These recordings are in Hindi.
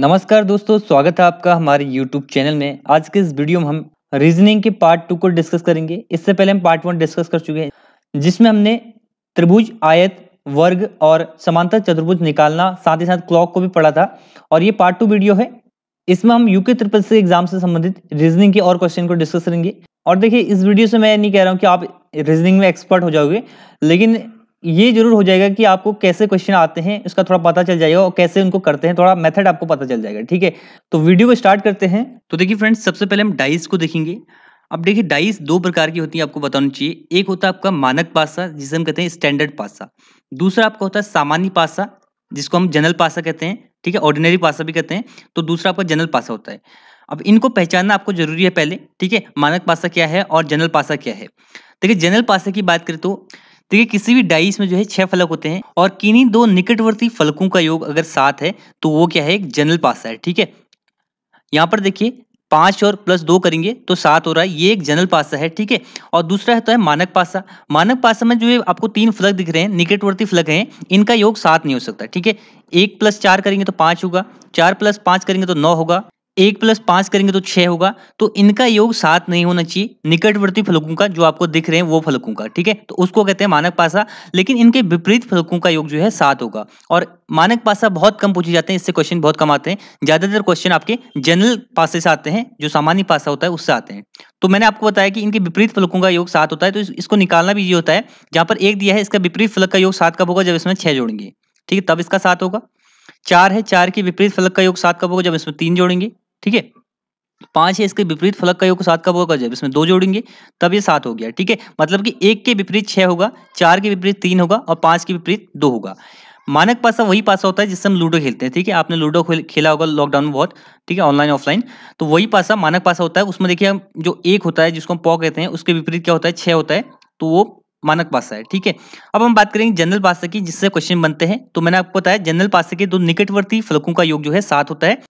नमस्कार दोस्तों स्वागत है आपका हमारे यूट्यूब चैनल में आज के इस वीडियो में हम रीजनिंग के पार्ट टू को डिस्कस करेंगे इससे पहले हम पार्ट वन डिस्कस कर चुके हैं जिसमें हमने त्रिभुज आयत वर्ग और समांतर चतुर्भुज निकालना साथ ही साथ क्लॉक को भी पढ़ा था और ये पार्ट टू वीडियो है इसमें हम यूके त्रिपल सी एग्जाम से संबंधित रीजनिंग के और क्वेश्चन को डिस्कस करेंगे और देखिए इस वीडियो से मैं नहीं कह रहा हूँ कि आप रीजनिंग में एक्सपर्ट हो जाओगे लेकिन ये जरूर हो जाएगा कि आपको कैसे क्वेश्चन आते हैं उसका थोड़ा पता चल जाएगा और कैसे उनको करते हैं थोड़ा मेथड आपको पता चल जाएगा ठीक है तो वीडियो को स्टार्ट करते हैं तो देखिए फ्रेंड्स सबसे पहले हम डाइस को देखेंगे अब देखिए डाइस दो प्रकार की होती है आपको बताना चाहिए एक होता है आपका मानक पासा जिसे हम कहते हैं स्टैंडर्ड पासा दूसरा आपका होता है सामान्य पासा जिसको हम जनरल पासा कहते हैं ठीक है ऑर्डिनरी पासा भी कहते हैं तो दूसरा आपका जनरल पासा होता है अब इनको पहचानना आपको जरूरी है पहले ठीक है मानक पासा क्या है और जनरल पासा क्या है देखिए जनरल पासा की बात करें तो तो किसी भी डाइस में जो है छह फलक होते हैं और किन्हीं दो निकटवर्ती फलकों का योग अगर सात है तो वो क्या है एक जनरल पासा है ठीक है यहाँ पर देखिए पांच और प्लस दो करेंगे तो सात हो रहा है ये एक जनरल पासा है ठीक है और दूसरा है तो है मानक पासा मानक पासा में जो आपको तीन फलक दिख रहे हैं निकटवर्ती फलक हैं इनका योग सात नहीं हो सकता ठीक है एक प्लस चार करेंगे तो पांच होगा चार प्लस पांच करेंगे तो नौ होगा एक प्लस पांच करेंगे तो छह होगा तो इनका योग सात नहीं होना चाहिए निकटवर्ती फलकों का जो आपको दिख रहे हैं वो फलकों का ठीक है तो उसको कहते हैं मानक पासा लेकिन इनके विपरीत फलकों का योग जो है सात होगा और मानक पासा बहुत कम पूछे जाते हैं इससे क्वेश्चन बहुत कम आते हैं ज़्यादातर क्वेश्चन आपके जनरल पासे से आते हैं जो सामान्य पासा होता है उससे आते हैं तो मैंने आपको बताया कि इनके विपरीत फलकों का योग सात होता है तो इसको निकालना भी ये होता है जहां पर एक दिया है इसका विपरीत फलक का योग सात कब होगा जब इसमें छह जोड़ेंगे ठीक है तब इसका सात होगा चार है चार के विपरीत फलक का योग सात कब होगा जब इसमें तीन जोड़ेंगे ठीक है पांच है इसके विपरीत फलक का योग सात कब होगा जब इसमें दो जोड़ेंगे तब ये सात हो गया ठीक है मतलब कि एक के विपरीत छह होगा चार के विपरीत तीन होगा और पांच के विपरीत दो होगा मानक पासा वही पासा होता है जिससे हम लूडो खेलते हैं ठीक है आपने लूडो खेला होगा लॉकडाउन में बहुत ठीक है ऑनलाइन ऑफलाइन तो वही पासा मानक पासा होता है उसमें देखिए जो एक होता है जिसको हम पॉ कहते हैं उसके विपरीत क्या होता है छह होता है तो वो मानक पासा है ठीक है अब हम बात करेंगे जनरल पासा की जिससे क्वेश्चन बनते हैं तो मैंने आपको बताया जनरल पासा के दो निकटवर्ती फलकों का योग जो है सात होता है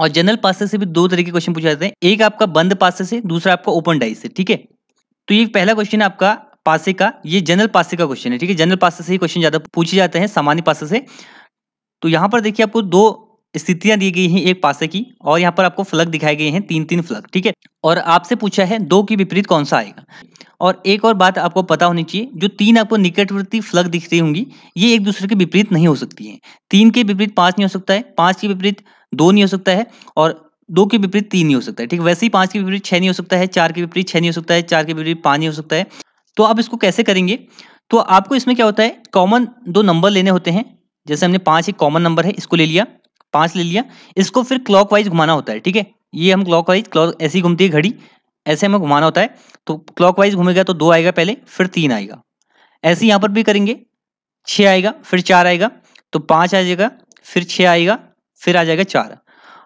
और जनरल पास से भी दो तरह के क्वेश्चन पूछे जाते हैं एक आपका बंद पास से दूसरा आपका ओपन डाइस से ठीक है तो ये पहला क्वेश्चन है आपका पासे का ये जनरल पासे का क्वेश्चन है ठीक है जनरल पासे से ही क्वेश्चन ज्यादा पूछे जाते हैं सामान्य पासे से तो यहाँ पर देखिए आपको दो स्थितियां दी गई हैं एक पासे की और यहाँ पर आपको फ्लग दिखाए गए हैं तीन तीन फ्लग ठीक है और आपसे पूछा है दो की विपरीत कौन सा आएगा और एक और बात आपको पता होनी चाहिए जो तीन आपको निकटवर्ती फ्लग दिख रही होंगी ये एक दूसरे के विपरीत नहीं हो सकती है तीन के विपरीत पांच नहीं हो सकता है पांच के विपरीत दो नहीं हो सकता है और दो के विपरीत तीन नहीं हो सकता है ठीक वैसे ही पांच के विपरीत छह नहीं हो सकता है चार के विपरीत छह नहीं हो सकता है चार के विपरीत पाँच नहीं हो सकता है तो आप इसको कैसे करेंगे तो आपको इसमें क्या होता है कॉमन दो नंबर लेने होते हैं जैसे हमने पाँच एक कॉमन नंबर है इसको ले लिया पांच ले लिया इसको फिर क्लॉक वाइज घुमाना होता है ठीक है ये हम क्लॉक वाइज क्लॉक ऐसी घूमती है घड़ी ऐसे हमें घुमाना होता है तो क्लॉक वाइज घूमेगा तो दो आएगा पहले फिर तीन आएगा ऐसे यहाँ पर भी करेंगे छः आएगा फिर चार आएगा तो पाँच आ जाएगा फिर छः आएगा फिर आ जाएगा चार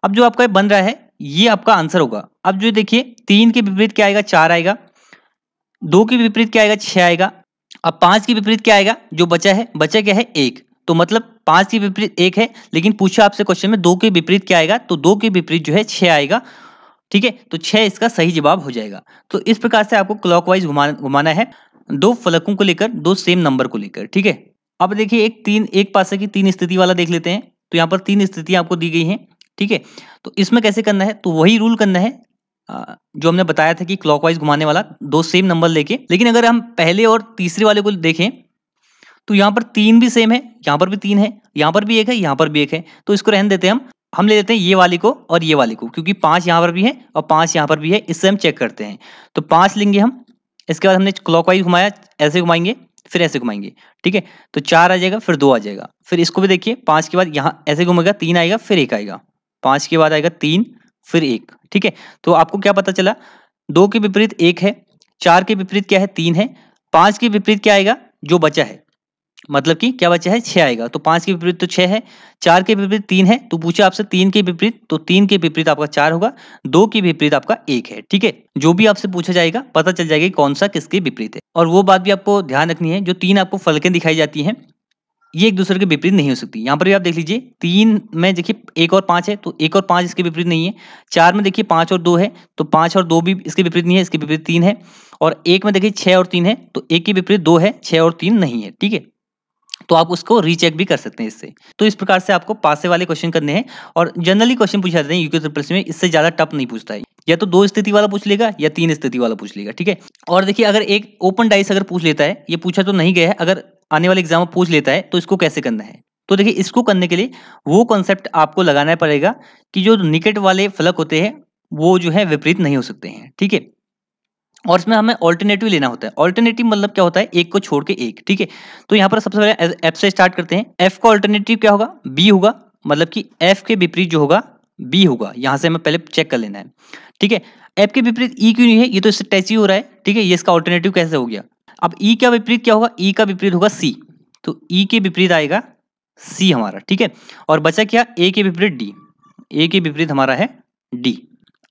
अब जो आपका बन रहा है ये आपका आंसर होगा अब जो देखिए तीन के विपरीत क्या आएगा चार आएगा दो के विपरीत क्या आएगा छः आएगा अब पाँच के विपरीत क्या आएगा जो बचा है बचा क्या है एक तो मतलब पाँच के विपरीत एक है लेकिन पूछा आपसे क्वेश्चन में दो के विपरीत क्या आएगा तो दो के विपरीत जो है छः आएगा ठीक है तो छः इसका सही जवाब हो जाएगा तो इस प्रकार से आपको क्लॉकवाइज घुमाना घुमाना है दो फलकों को लेकर दो सेम नंबर को लेकर ठीक है अब देखिए एक तीन एक पासे की तीन स्थिति वाला देख लेते हैं तो यहाँ पर तीन स्थितियां आपको दी गई हैं ठीक है तो इसमें कैसे करना है तो वही रूल करना है जो हमने बताया था कि क्लॉकवाइज घुमाने वाला दो सेम नंबर लेके लेकिन अगर हम पहले और तीसरे वाले को देखें तो यहाँ पर तीन भी सेम है यहाँ पर भी तीन है यहाँ पर भी एक है यहाँ पर भी एक है तो इसको रहन देते हैं हम हम ले लेते हैं ये वाले को और ये वाले को क्योंकि पांच यहाँ पर भी है और पांच यहाँ पर भी है इससे हम चेक करते हैं तो पांच लेंगे हम इसके बाद हमने क्लॉकवाइज घुमाया ऐसे घुमाएंगे फिर ऐसे घुमाएंगे ठीक है तो चार आ जाएगा फिर दो आ जाएगा फिर इसको भी देखिए पांच के बाद यहाँ ऐसे घूमेगा तीन आएगा फिर एक आएगा पांच के बाद आएगा तीन फिर एक ठीक है तो आपको क्या पता चला दो के विपरीत एक है चार के विपरीत क्या है तीन है पांच के विपरीत क्या आएगा जो बचा है मतलब कि क्या बचा है छह आएगा तो पांच के विपरीत तो छह है चार के विपरीत तीन है तो पूछे आपसे तीन के विपरीत तो तीन के विपरीत आपका चार होगा दो के विपरीत आपका एक है ठीक है जो भी आपसे पूछा जाएगा पता चल जाएगा कौन सा किसके विपरीत है और वो बात भी आपको ध्यान रखनी है जो तीन आपको फलकें दिखाई जाती है ये एक दूसरे के विपरीत नहीं हो सकती यहाँ पर भी आप देख लीजिए तीन में देखिए एक और पांच है तो एक और पांच इसके विपरीत नहीं है चार में देखिए पांच और दो है तो पांच और दो भी इसके विपरीत नहीं है इसके विपरीत तीन है और एक में देखिए छह और तीन है तो एक के विपरीत दो है छह और तीन नहीं है ठीक है तो आप उसको रीचेक भी कर सकते हैं इससे तो इस प्रकार से आपको पास वाले क्वेश्चन करने हैं और जनरली क्वेश्चन पूछा जाते हैं यूके ट्रिपल में इससे ज्यादा टफ नहीं पूछता है या तो दो स्थिति वाला पूछ लेगा या तीन स्थिति वाला पूछ लेगा ठीक है और देखिए अगर एक ओपन डाइस अगर पूछ लेता है ये पूछा तो नहीं गया है अगर आने वाले एग्जाम में पूछ लेता है तो इसको कैसे करना है तो देखिए इसको करने के लिए वो कॉन्सेप्ट आपको लगाना पड़ेगा कि जो निकट वाले फलक होते हैं वो जो है विपरीत नहीं हो सकते हैं ठीक है और इसमें हमें ऑल्टरनेटिव लेना होता है ऑल्टरनेटिव मतलब क्या होता है एक को छोड़ के एक ठीक है तो यहाँ पर सबसे पहले एफ से स्टार्ट करते हैं एफ का ऑल्टरनेटिव क्या होगा बी होगा मतलब कि एफ के विपरीत जो होगा बी होगा यहाँ से हमें पहले चेक कर लेना है ठीक है एफ के विपरीत ई e क्यों नहीं है ये तो इससे टैच ही हो रहा है ठीक है ये इसका ऑल्टरनेटिव कैसे हो गया अब ई e का विपरीत क्या होगा ई e का विपरीत होगा सी तो ई के विपरीत आएगा सी हमारा ठीक है और बचा क्या ए के विपरीत डी ए के विपरीत हमारा है डी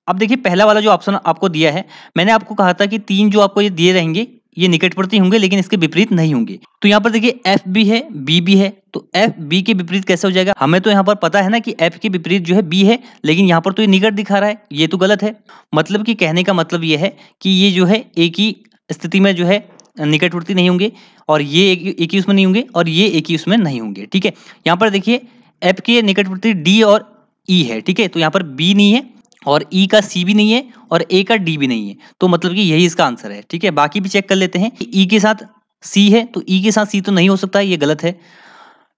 अब देखिए पहला वाला जो ऑप्शन आपको दिया है मैंने आपको कहा था कि तीन जो आपको ये दिए रहेंगे ये निकटवर्ती होंगे लेकिन इसके विपरीत नहीं होंगे तो यहाँ पर देखिए एफ बी है बी बी है तो एफ बी के विपरीत कैसे हो जाएगा हमें तो यहाँ पर पता है ना कि एफ के विपरीत जो है बी है लेकिन यहाँ पर तो ये निकट दिखा रहा है ये तो गलत है मतलब कि कहने का मतलब ये है कि ये जो है एक ही स्थिति में जो है निकटवर्ती नहीं होंगे और ये एक ही उसमें नहीं होंगे और ये एक ही उसमें नहीं होंगे ठीक है यहाँ पर देखिए एफ के निकटवर्ती डी और ई e है ठीक है तो यहाँ पर बी नहीं है और ई e का सी भी नहीं है और ए का डी भी नहीं है तो मतलब कि यही इसका आंसर है ठीक है बाकी भी चेक कर लेते हैं ई e के साथ सी है तो ई e के साथ सी तो नहीं हो सकता ये गलत है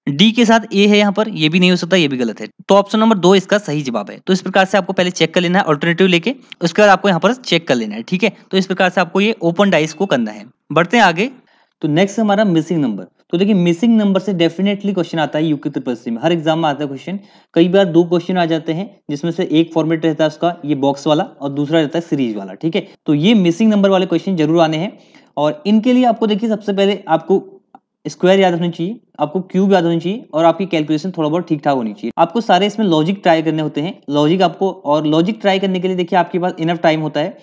डी के साथ ए है यहाँ पर ये भी नहीं हो सकता ये भी गलत है तो ऑप्शन नंबर दो इसका सही जवाब है तो इस प्रकार से आपको पहले चेक कर लेना है ऑल्टरनेटिव लेके उसके बाद आपको यहाँ पर चेक कर लेना है ठीक है तो इस प्रकार से आपको ये ओपन डाइस को करना है बढ़ते हैं आगे तो नेक्स्ट हमारा मिसिंग नंबर तो देखिए मिसिंग नंबर से डेफिनेटली क्वेश्चन आता है यूके ट्रिपल सी में हर एग्जाम में आता है क्वेश्चन कई बार दो क्वेश्चन आ जाते हैं जिसमें से एक फॉर्मेट रहता है उसका ये बॉक्स वाला और दूसरा रहता है सीरीज वाला ठीक है तो ये मिसिंग नंबर वाले क्वेश्चन जरूर आने हैं और इनके लिए आपको देखिए सबसे पहले आपको स्क्वायर याद होनी चाहिए आपको क्यूब याद होनी चाहिए और आपकी कैलकुलेशन थोड़ा बहुत ठीक ठाक होनी चाहिए आपको सारे इसमें लॉजिक ट्राई करने होते हैं लॉजिक आपको और लॉजिक ट्राई करने के लिए देखिए आपके पास इनफ टाइम होता है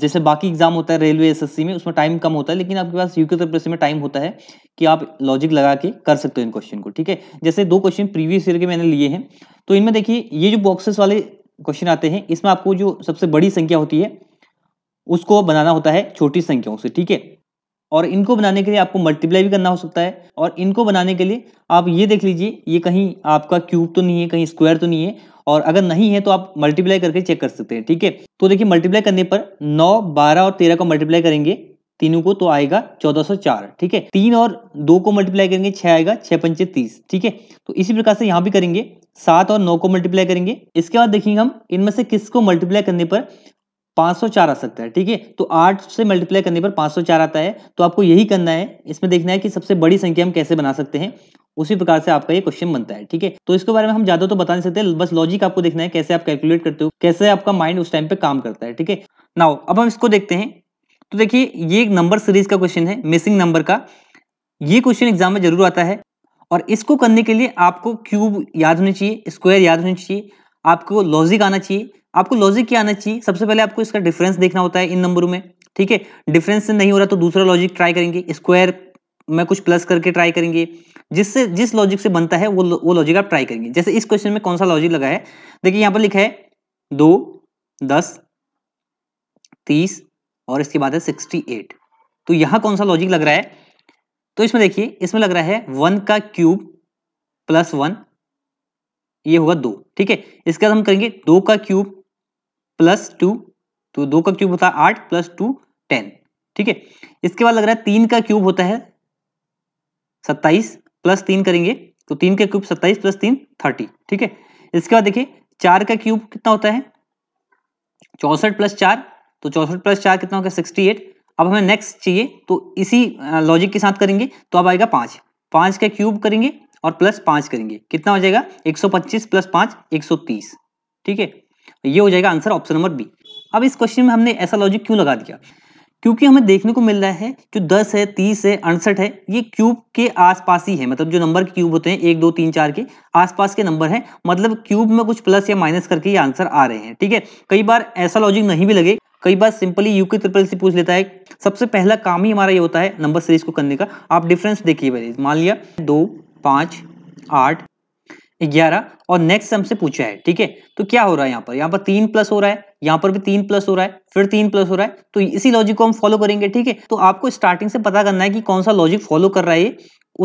जैसे बाकी एग्जाम होता है रेलवे एसएससी में उसमें टाइम कम होता है लेकिन आपके पास यूके उत्तर में टाइम होता है कि आप लॉजिक लगा के कर सकते हो इन क्वेश्चन को ठीक है जैसे दो क्वेश्चन प्रीवियस ईयर के मैंने लिए हैं तो इनमें देखिए ये जो बॉक्सेस वाले क्वेश्चन आते हैं इसमें आपको जो सबसे बड़ी संख्या होती है उसको बनाना होता है छोटी संख्याओं से ठीक है और इनको बनाने के लिए आपको मल्टीप्लाई भी करना हो सकता है और इनको बनाने के लिए आप ये देख लीजिए ये कहीं आपका क्यूब तो नहीं है कहीं स्क्वायर तो नहीं है और अगर नहीं है तो आप मल्टीप्लाई करके चेक कर सकते हैं ठीक है तो देखिए मल्टीप्लाई करने पर नौ बारह और तेरह को मल्टीप्लाई करेंगे तीनों को तो आएगा 1404 ठीक है तीन और दो को मल्टीप्लाई करेंगे छह आएगा छह पंचे तीस ठीक है तो इसी प्रकार से यहाँ भी करेंगे सात और नौ को मल्टीप्लाई करेंगे इसके बाद देखेंगे हम इनमें से किसको मल्टीप्लाई करने पर 504 आ सकता है ठीक है तो 8 से मल्टीप्लाई करने पर 504 आता है तो आपको यही करना है इसमें देखना है कि सबसे बड़ी संख्या हम कैसे बना सकते हैं उसी प्रकार से आपका ये क्वेश्चन बनता है ठीक है तो इसके बारे में हम ज्यादा तो बता नहीं सकते बस लॉजिक आपको देखना है कैसे आप कैलकुलेट करते हो कैसे आपका माइंड उस टाइम पे काम करता है ठीक है नाउ अब हम इसको देखते हैं तो देखिए ये एक नंबर सीरीज का क्वेश्चन है मिसिंग नंबर का ये क्वेश्चन एग्जाम में जरूर आता है और इसको करने के लिए आपको क्यूब याद होनी चाहिए स्क्वायर याद होनी चाहिए आपको लॉजिक आना चाहिए आपको लॉजिक क्या आना चाहिए सबसे पहले आपको इसका डिफरेंस देखना होता है इन नंबरों में ठीक है डिफरेंस नहीं हो रहा तो दूसरा लॉजिक ट्राई करेंगे स्क्वायर में कुछ प्लस करके ट्राई करेंगे जिससे जिस लॉजिक से बनता है वो वो लॉजिक आप ट्राई करेंगे जैसे इस क्वेश्चन में कौन सा लॉजिक लगा है देखिए यहाँ पर लिखा है दो दस तीस और इसके बाद है सिक्सटी एट तो यहाँ कौन सा लॉजिक लग रहा है तो इसमें देखिए इसमें लग रहा है वन का क्यूब प्लस वन ये होगा दो ठीक है इसके बाद हम करेंगे दो का क्यूब प्लस टू तो दो का क्यूब होता है आठ प्लस टू टेन ठीक है इसके बाद लग रहा है तीन का क्यूब होता है सत्ताईस प्लस तीन करेंगे तो तीन का क्यूब सत्ताईस प्लस तीन थर्टी ठीक है इसके बाद देखिए चार का क्यूब कितना होता है चौसठ प्लस चार तो चौसठ प्लस चार कितना होगा सिक्सटी एट अब हमें नेक्स्ट चाहिए तो इसी लॉजिक के साथ करेंगे तो अब आएगा पाँच पाँच का क्यूब करेंगे और प्लस पांच करेंगे कितना हो जाएगा 125 प्लस पाँच 130 ठीक है ये हो जाएगा आंसर ऑप्शन नंबर बी अब इस क्वेश्चन में हमने ऐसा लॉजिक क्यों लगा दिया क्योंकि हमें देखने को मिल रहा है जो 10 है 30 है अड़सठ है ये क्यूब के आसपास ही है मतलब जो नंबर क्यूब होते हैं एक दो तीन चार के आसपास के नंबर हैं मतलब क्यूब में कुछ प्लस या माइनस करके ये आंसर आ रहे हैं ठीक है कई बार ऐसा लॉजिक नहीं भी लगे कई बार सिंपली यू के ट्रिपल से पूछ लेता है सबसे पहला काम ही हमारा ये होता है नंबर सीरीज को करने का आप डिफरेंस देखिए मान लिया दो पांच आठ ग्यारह और नेक्स्ट सम से पूछा है ठीक है तो क्या हो रहा है यहाँ पर यहाँ पर तीन प्लस हो रहा है यहाँ पर भी तीन प्लस हो रहा है फिर तीन प्लस हो रहा है तो इसी लॉजिक को हम फॉलो करेंगे ठीक है तो आपको स्टार्टिंग से पता करना है कि कौन सा लॉजिक फॉलो कर रहा है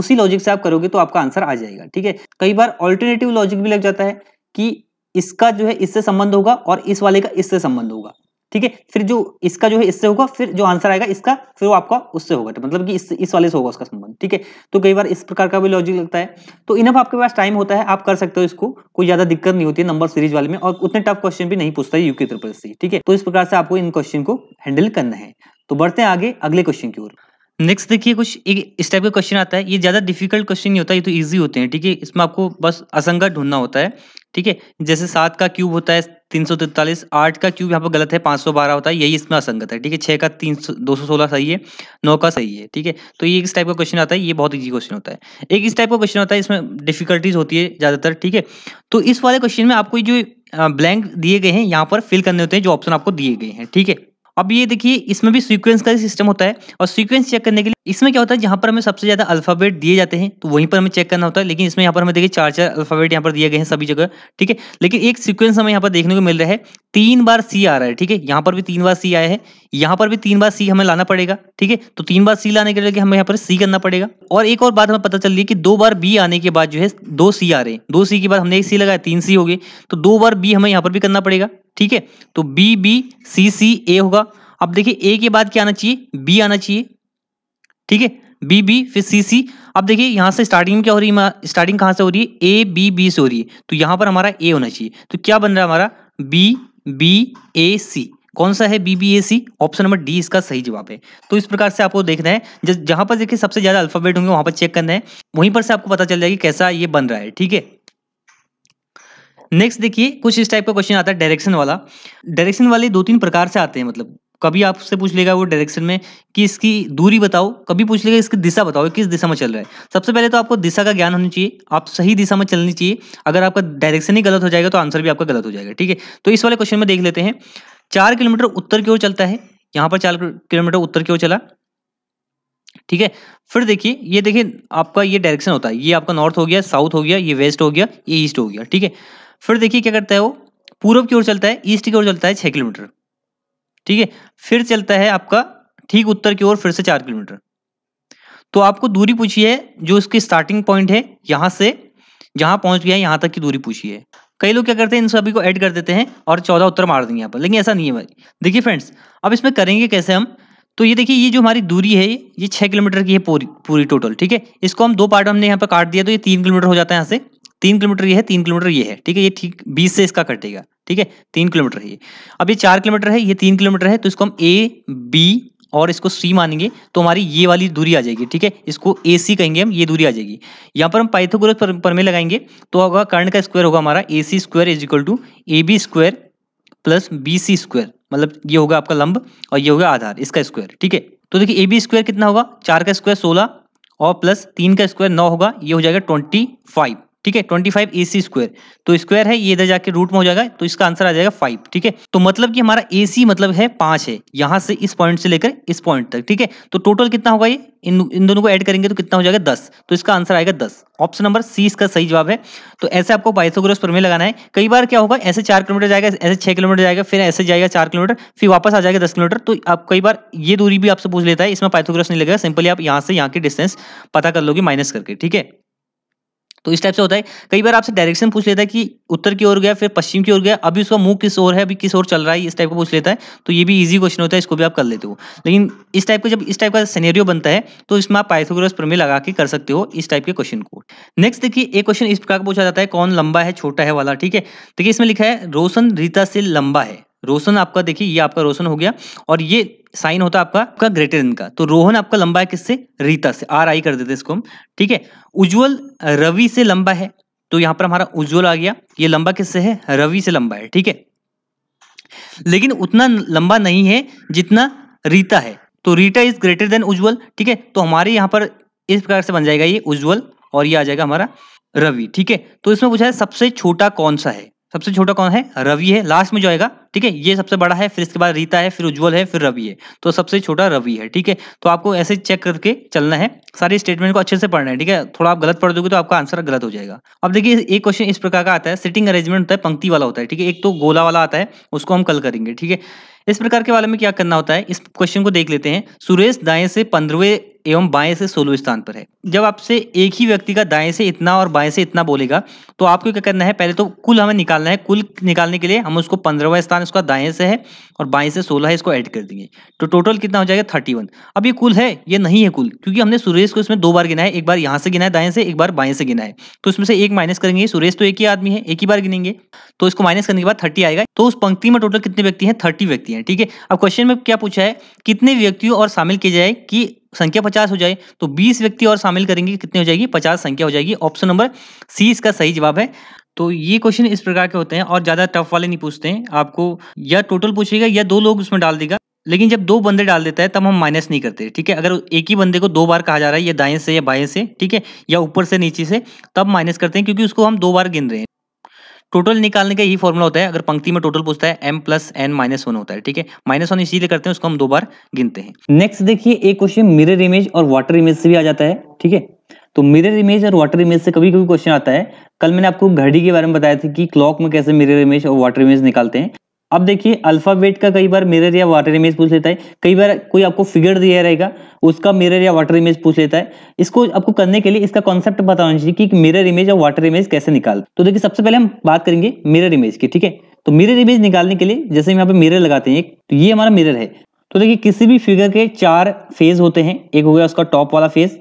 उसी लॉजिक से आप करोगे तो आपका आंसर आ जाएगा ठीक है कई बार ऑल्टरनेटिव लॉजिक भी लग जाता है कि इसका जो है इससे संबंध होगा और इस वाले का इससे संबंध होगा ठीक है फिर जो इसका जो है इससे होगा फिर जो आंसर आएगा इसका फिर वो आपका उससे होगा तो मतलब कि इस इस वाले से होगा उसका संबंध ठीक है तो कई बार इस प्रकार का भी लॉजिक लगता है तो इनफ आपके पास टाइम होता है आप कर सकते हो इसको कोई ज्यादा दिक्कत नहीं होती है नंबर सीरीज वाले में और उतने टफ क्वेश्चन भी नहीं पूछता है यूके त्रिपुरा से ठीक है तो इस प्रकार से आपको इन क्वेश्चन को हैंडल करना है तो बढ़ते हैं आगे अगले क्वेश्चन की ओर नेक्स्ट देखिए कुछ एक इस टाइप का क्वेश्चन आता है ये ज्यादा डिफिकल्ट क्वेश्चन नहीं होता ये तो इजी होते हैं ठीक है इसमें आपको बस असंगत ढूंढना होता है ठीक है जैसे सात का क्यूब होता है तीन सौ तैतालीस आठ का क्यूब यहाँ पर गलत है पाँच सौ बारह होता है यही इसमें असंगत है ठीक है छः का तीन सौ दो सौ सोलह सही है नौ का सही है ठीक है तो ये इस टाइप का क्वेश्चन आता है ये बहुत ईजी क्वेश्चन होता है एक इस टाइप का क्वेश्चन होता है इसमें डिफिकल्टीज होती है ज़्यादातर ठीक है तो इस वाले क्वेश्चन में आपको जो ब्लैंक दिए गए हैं यहाँ पर फिल करने होते हैं जो ऑप्शन आपको दिए गए हैं ठीक है अब ये देखिए इसमें भी सीक्वेंस का सिस्टम होता है और सीक्वेंस चेक करने के लिए इसमें क्या होता है जहाँ पर हमें सबसे ज़्यादा अल्फाबेट दिए जाते हैं तो वहीं पर हमें चेक करना होता है लेकिन इसमें यहाँ पर हमें देखिए चार चार अल्फाबेट यहाँ पर दिए गए हैं सभी जगह ठीक है लेकिन एक सीक्वेंस हमें यहाँ पर देखने को मिल रहा है तीन बार सी आ रहा है ठीक है यहां पर भी तीन बार सी आया है यहां पर भी तीन बार सी हमें लाना पड़ेगा ठीक है तो तीन बार सी लाने के लिए हमें यहाँ पर सी करना पड़ेगा और एक और बात हमें पता चल रही है कि दो बार बी आने के बाद जो है दो सी आ रहे हैं दो सी के बाद हमने एक सी लगाया तीन सी हो गए तो दो बार बी हमें यहाँ पर भी करना पड़ेगा ठीक है तो बी बी सी सी ए होगा अब देखिए ए के बाद क्या आना चाहिए बी आना चाहिए ठीक है बी बी फिर सी सी अब देखिए यहां से स्टार्टिंग क्या हो रही है स्टार्टिंग कहां से हो रही है ए बी बी से हो रही है तो यहां पर हमारा ए होना चाहिए तो क्या बन रहा है हमारा बी बी ए सी कौन सा है बीबीएसी ऑप्शन नंबर डी इसका सही जवाब है तो इस प्रकार से आपको देखना है जहां पर देखिए सबसे ज्यादा अल्फाबेट होंगे वहां पर चेक करना है वहीं पर से आपको पता चल जाएगी कैसा ये बन रहा है ठीक है नेक्स्ट देखिए कुछ इस टाइप का क्वेश्चन आता है डायरेक्शन वाला डायरेक्शन वाले दो तीन प्रकार से आते हैं मतलब कभी आपसे पूछ लेगा वो डायरेक्शन में कि इसकी दूरी बताओ कभी पूछ लेगा इसकी दिशा बताओ किस दिशा में चल रहा है सबसे पहले तो आपको दिशा का ज्ञान होना चाहिए आप सही दिशा में चलनी चाहिए अगर आपका डायरेक्शन ही गलत हो जाएगा तो आंसर भी आपका गलत हो जाएगा ठीक है तो इस वाले क्वेश्चन में देख लेते हैं चार किलोमीटर उत्तर की ओर चलता है यहाँ पर चार किलोमीटर उत्तर की ओर चला ठीक है फिर देखिए ये देखिए आपका ये डायरेक्शन होता है ये आपका नॉर्थ हो गया साउथ हो गया ये वेस्ट हो गया ये ईस्ट हो गया ठीक है फिर देखिए क्या करता है वो पूर्व की ओर चलता है ईस्ट की ओर चलता है छः किलोमीटर ठीक है फिर चलता है आपका ठीक उत्तर की ओर फिर से चार किलोमीटर तो आपको दूरी पूछी है जो इसकी स्टार्टिंग पॉइंट है यहाँ से जहाँ पहुँच गया है यहाँ तक की दूरी पूछी है कई लोग क्या करते हैं इन सभी को ऐड कर देते हैं और चौदह उत्तर मार देंगे यहाँ पर लेकिन ऐसा नहीं है भाई देखिए फ्रेंड्स अब इसमें करेंगे कैसे हम तो ये देखिए ये जो हमारी दूरी है ये छः किलोमीटर की है पूरी पूरी टोटल ठीक है इसको हम दो पार्ट हमने यहाँ पर काट दिया तो ये तीन किलोमीटर हो जाता है यहाँ से तीन किलोमीटर ये है तीन किलोमीटर ये है ठीक है ये ठीक बीस से इसका कटेगा ठीक है तीन किलोमीटर है ये अब ये चार किलोमीटर है ये तीन किलोमीटर है तो इसको हम ए बी और इसको सी मानेंगे तो हमारी ये वाली दूरी आ जाएगी ठीक है इसको ए सी कहेंगे हम ये दूरी आ जाएगी यहाँ पर हम पाइथागोरस पर, पर में लगाएंगे तो होगा कर्ण का स्क्वायर होगा हमारा A C square is equal to A B square plus B C square मतलब ये होगा आपका लंब और ये होगा आधार इसका स्क्वायर ठीक है तो देखिए ए बी स्क्वायर कितना होगा चार का स्क्वायर सोलह और प्लस तीन का स्क्वायर नौ होगा ये हो जाएगा ट्वेंटी फाइव ठीक है twenty five A C square तो स्क्वायर है ये इधर जाके रूट में हो जाएगा तो इसका आंसर आ जाएगा फाइव ठीक है तो मतलब कि हमारा ए सी मतलब है पांच है यहां से इस पॉइंट से लेकर इस पॉइंट तक ठीक है तो टोटल कितना होगा ये इन इन दोनों को ऐड करेंगे तो कितना हो जाएगा दस तो इसका आंसर आएगा दस ऑप्शन नंबर सी इसका सही जवाब है तो ऐसे आपको बाइथोग्रस प्रमेय लगाना है कई बार क्या होगा ऐसे चार किलोमीटर जाएगा ऐसे छह किलोमीटर जाएगा फिर ऐसे जाएगा चार किलोमीटर फिर वापस आ जाएगा दस किलोमीटर तो आप कई बार ये दूरी भी आपसे पूछ लेता है इसमें पाइथोग्रस नहीं लगेगा सिंपली आप यहाँ से यहाँ की डिस्टेंस पता कर लोगे माइनस करके ठीक है तो इस टाइप से होता है कई बार आपसे डायरेक्शन पूछ लेता है कि उत्तर की ओर गया फिर पश्चिम की ओर गया अभी उसका मुंह किस ओर है अभी किस ओर चल रहा है इस टाइप का पूछ लेता है तो ये भी इजी क्वेश्चन होता है इसको भी आप कर लेते हो लेकिन इस टाइप का जब इस टाइप का सीनेरियो बनता है तो इसमें आप पाइथोग्रस प्रमे लगा के कर सकते हो इस टाइप के क्वेश्चन को नेक्स्ट देखिए एक क्वेश्चन इस प्रकार पूछा जाता है कौन लंबा है छोटा है वाला ठीक है देखिए इसमें लिखा है रोशन रीता से लंबा है रोशन आपका देखिए ये आपका रोशन हो गया और ये साइन होता है आपका आपका ग्रेटर देन का तो रोहन आपका लंबा है किससे रीता से आर आई कर देते इसको हम ठीक है उज्जवल रवि से लंबा है तो यहाँ पर हमारा उज्जवल आ गया ये लंबा किससे है रवि से लंबा है ठीक है लेकिन उतना लंबा नहीं है जितना रीता है तो Rita is greater than Ujjwal ठीक है तो हमारे यहाँ पर इस प्रकार से बन जाएगा ये उज्जवल और ये आ जाएगा हमारा रवि ठीक है तो इसमें पूछा है सबसे छोटा कौन सा है सबसे छोटा कौन है रवि है लास्ट में जो आएगा ठीक है ये सबसे बड़ा है फिर इसके बाद रीता है फिर उज्ज्वल है फिर रवि है तो सबसे छोटा रवि है ठीक है तो आपको ऐसे चेक करके चलना है सारे स्टेटमेंट को अच्छे से पढ़ना है ठीक है थोड़ा आप गलत पढ़ दोगे तो आपका आंसर गलत हो जाएगा अब देखिए एक क्वेश्चन इस प्रकार का आता है सिटिंग अरेंजमेंट होता है पंक्ति वाला होता है ठीक है एक तो गोला वाला आता है उसको हम कल करेंगे ठीक है इस प्रकार के वाले में क्या करना होता है इस क्वेश्चन को देख लेते हैं सुरेश दाएं से पंद्रहवें एवं बाएं से सोलह स्थान पर है जब आपसे एक ही व्यक्ति का दाएं से इतना और बाएं से इतना बोलेगा तो आपको क्या करना है पहले तो कुल हमें निकालना है कुल निकालने के लिए हम उसको पंद्रहवा स्थान उसका दाएं से है और बाईस से सोलह इसको ऐड कर देंगे तो टोटल कितना हो जाएगा थर्टी वन अब ये कुल है ये नहीं है कुल क्योंकि हमने सुरेश को इसमें दो बार गिना है एक बार यहाँ से गिना है दाएं से एक बार बाएं से गिना है तो इसमें से एक माइनस करेंगे सुरेश तो एक ही आदमी है एक ही बार गिनेंगे तो इसको माइनस करने के बाद थर्टी आएगा तो उस पंक्ति में टोटल कितने व्यक्ति हैं थर्टी व्यक्ति हैं ठीक है अब क्वेश्चन में क्या पूछा है कितने व्यक्तियों और शामिल किया जाए कि संख्या पचास हो जाए तो बीस व्यक्ति और शामिल करेंगे कितनी हो जाएगी पचास संख्या हो जाएगी ऑप्शन नंबर सी इसका सही जवाब है तो ये क्वेश्चन इस प्रकार के होते हैं और ज़्यादा टफ वाले नहीं पूछते हैं आपको या टोटल पूछेगा या दो लोग उसमें डाल देगा लेकिन जब दो बंदे डाल देता है तब हम माइनस नहीं करते ठीक है अगर एक ही बंदे को दो बार कहा जा रहा है या दाएं से या बाएं से ठीक है या ऊपर से नीचे से तब माइनस करते हैं क्योंकि उसको हम दो बार गिन रहे हैं टोटल निकालने का यही फॉर्मूला होता है अगर पंक्ति में टोटल पूछता है M plus N minus one होता है ठीक है माइनस वन इसीलिए करते हैं उसको हम दो बार गिनते हैं नेक्स्ट देखिए एक क्वेश्चन मिरर इमेज और वाटर इमेज से भी आ जाता है ठीक है तो मिरर इमेज और वाटर इमेज से कभी कभी क्वेश्चन आता है कल मैंने आपको घड़ी के बारे में बताया था कि क्लॉक में कैसे मिरर इमेज और वाटर इमेज निकालते हैं अब देखिए अल्फाबेट का कई बार मिरर या वाटर इमेज पूछ लेता है कई बार कोई आपको फिगर दिया रहेगा उसका मिरर या वाटर इमेज पूछ लेता है इसको आपको करने के लिए इसका कॉन्सेप्ट बताना चाहिए कि मिरर इमेज और वाटर इमेज कैसे निकाल तो देखिए सबसे पहले हम बात करेंगे मिरर इमेज की ठीक है तो मिरर इमेज निकालने के लिए जैसे हम यहाँ पे मिरर लगाते हैं तो ये हमारा मिरर है तो देखिए किसी भी फिगर के चार फेज होते हैं एक हो गया उसका टॉप वाला फेज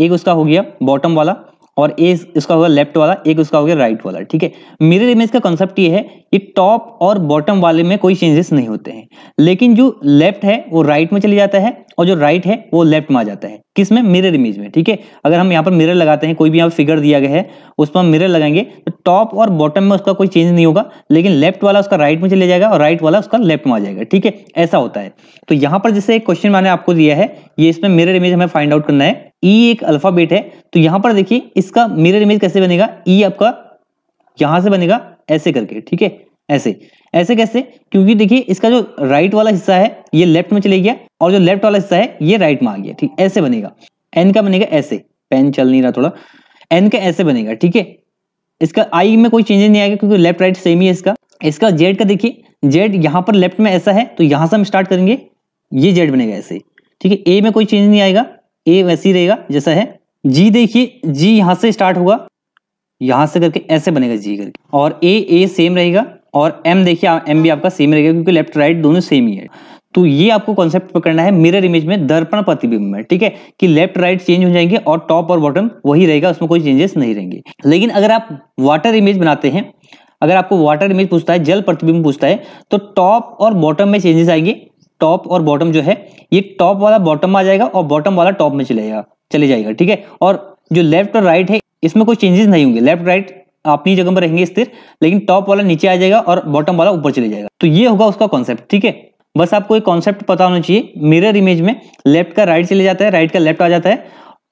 एक उसका हो गया बॉटम वाला और ए इसका होगा लेफ्ट वाला एक उसका हो गया राइट वाला ठीक है मिरर इमेज का कॉन्सेप्ट ये है कि टॉप और बॉटम वाले में कोई चेंजेस नहीं होते हैं लेकिन जो लेफ्ट है वो राइट में चले जाता है और जो राइट है वो लेफ्ट में आ जाता है किसमें मिरर इमेज में ठीक है अगर हम यहाँ पर मिरर लगाते हैं कोई भी यहाँ फिगर दिया गया है उस पर हम मिरर लगाएंगे तो टॉप और बॉटम में उसका कोई चेंज नहीं होगा लेकिन लेफ्ट वाला उसका राइट में चले जाएगा और राइट वाला उसका लेफ्ट में आ जाएगा ठीक है ऐसा होता है तो यहाँ पर जैसे एक क्वेश्चन मैंने आपको दिया है ये इसमें मिरर इमेज हमें फाइंड आउट करना है ई e एक अल्फाबेट है तो यहाँ पर देखिए इसका मिरर इमेज कैसे बनेगा ई e आपका यहां से बनेगा ऐसे करके ठीक है ऐसे ऐसे कैसे क्योंकि देखिए इसका जो राइट वाला हिस्सा है ये लेफ्ट में चले गया और जो लेफ्ट वाला हिस्सा है ये राइट में आ गया ठीक ऐसे बनेगा एन का बनेगा ऐसे पेन चल नहीं रहा थोड़ा एन का ऐसे बनेगा ठीक है इसका आई में कोई चेंजेस नहीं आएगा क्योंकि लेफ्ट राइट सेम ही है इसका इसका जेड का देखिए जेड यहाँ पर लेफ्ट में ऐसा है तो यहाँ से हम स्टार्ट करेंगे ये जेड बनेगा ऐसे ठीक है ए में कोई चेंज नहीं आएगा ए वैसे ही रहेगा जैसा है जी देखिए जी यहाँ से स्टार्ट होगा यहाँ से करके ऐसे बनेगा जी करके और ए ए सेम रहेगा और एम देखिए एम भी आपका सेम रहेगा क्योंकि लेफ्ट राइट दोनों सेम ही है तो ये आपको कॉन्सेप्ट पकड़ना है मिरर इमेज में दर्पण प्रतिबिंब में ठीक है कि लेफ्ट राइट चेंज हो जाएंगे और टॉप और बॉटम वही रहेगा उसमें कोई चेंजेस नहीं रहेंगे लेकिन अगर आप वाटर इमेज बनाते हैं अगर आपको वाटर इमेज पूछता है जल प्रतिबिंब पूछता है तो टॉप और बॉटम में चेंजेस आएंगे टॉप और बॉटम जो है ये टॉप वाला बॉटम आ जाएगा और बॉटम वाला टॉप में चले जाएगा चले जाएगा ठीक है और जो लेफ्ट और राइट है इसमें कोई चेंजेस नहीं होंगे लेफ्ट राइट अपनी जगह पर रहेंगे स्थिर लेकिन टॉप वाला नीचे आ जाएगा और बॉटम वाला ऊपर चले जाएगा तो ये होगा उसका कॉन्सेप्ट ठीक है बस आपको एक कॉन्सेप्ट पता होना चाहिए मिरर इमेज में लेफ्ट का राइट चले जाता है राइट का लेफ्ट आ जाता है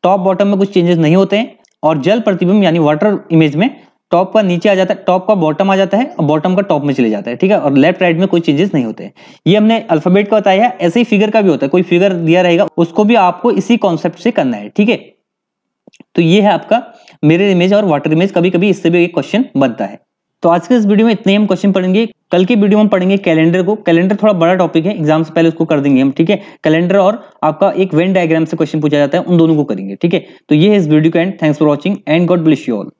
टॉप बॉटम में कुछ चेंजेस नहीं होते हैं और जल प्रतिबिंब यानी वाटर इमेज में टॉप का नीचे आ जाता है टॉप का बॉटम आ जाता है और बॉटम का टॉप में चले जाता है ठीक है और लेफ्ट राइट में कोई चेंजेस नहीं होते ये हमने अल्फाबेट का बताया है ऐसे ही फिगर का भी होता है कोई फिगर दिया रहेगा उसको भी आपको इसी कॉन्सेप्ट से करना है ठीक है तो ये है आपका मिरर इमेज और वाटर इमेज कभी कभी इससे भी एक क्वेश्चन बनता है तो आज के इस वीडियो में इतने हम क्वेश्चन पढ़ेंगे कल की वीडियो में पढ़ेंगे कैलेंडर को कैलेंडर थोड़ा बड़ा टॉपिक है एग्जाम से पहले उसको कर देंगे हम ठीक है कैलेंडर और आपका एक वेन डायग्राम से क्वेश्चन पूछा जाता है उन दोनों को करेंगे ठीक है तो ये है इस वीडियो का end thanks for watching and God bless you all